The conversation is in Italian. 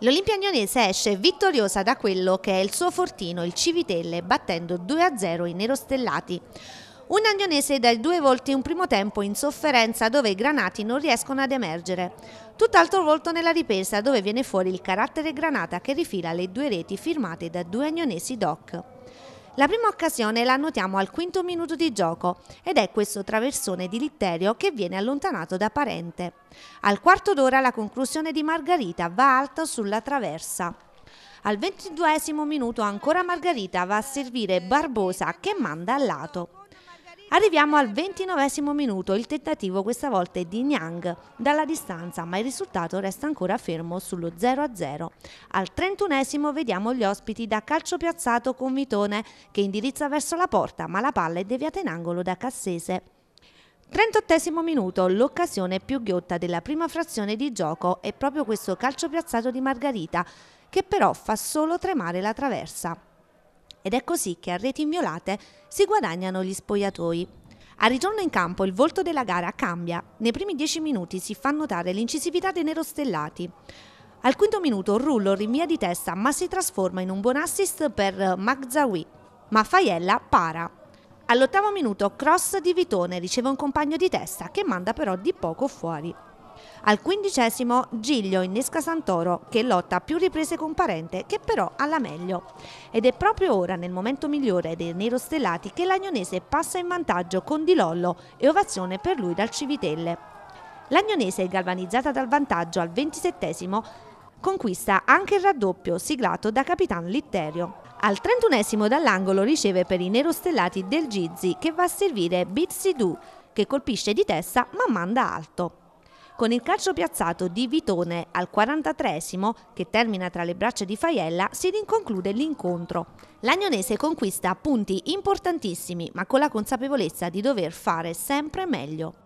L'Olimpia Agnonese esce vittoriosa da quello che è il suo fortino, il Civitelle, battendo 2-0 i Nerostellati. Un agnonese dai due volti un primo tempo in sofferenza dove i granati non riescono ad emergere. Tutt'altro volto nella ripresa dove viene fuori il carattere granata che rifila le due reti firmate da due agnonesi doc. La prima occasione la notiamo al quinto minuto di gioco ed è questo traversone di Litterio che viene allontanato da Parente. Al quarto d'ora la conclusione di Margarita va alta sulla traversa. Al ventiduesimo minuto ancora Margarita va a servire Barbosa che manda al lato. Arriviamo al ventinovesimo minuto, il tentativo questa volta è di Niang dalla distanza, ma il risultato resta ancora fermo sullo 0-0. Al trentunesimo vediamo gli ospiti da calcio piazzato con Vitone che indirizza verso la porta, ma la palla è deviata in angolo da Cassese. 38 minuto, l'occasione più ghiotta della prima frazione di gioco è proprio questo calcio piazzato di Margarita, che però fa solo tremare la traversa ed è così che a reti inviolate si guadagnano gli spogliatoi. Al ritorno in campo il volto della gara cambia, nei primi dieci minuti si fa notare l'incisività dei nerostellati. Al quinto minuto Rullo rinvia di testa ma si trasforma in un buon assist per Magzawi, ma Faiella para. All'ottavo minuto cross di Vitone riceve un compagno di testa che manda però di poco fuori. Al quindicesimo Giglio innesca Santoro che lotta a più riprese con Parente che però ha la meglio. Ed è proprio ora nel momento migliore dei nerostellati che l'Agnonese passa in vantaggio con Di Lollo e ovazione per lui dal Civitelle. L'Agnonese galvanizzata dal vantaggio al ventisettesimo conquista anche il raddoppio siglato da Capitan Litterio. Al 31 dall'angolo riceve per i nerostellati del Gizzi che va a servire Bizzy Du che colpisce di testa ma manda alto con il calcio piazzato di Vitone al 43esimo, che termina tra le braccia di Faiella, si rinconclude l'incontro. L'Agnonese conquista punti importantissimi, ma con la consapevolezza di dover fare sempre meglio.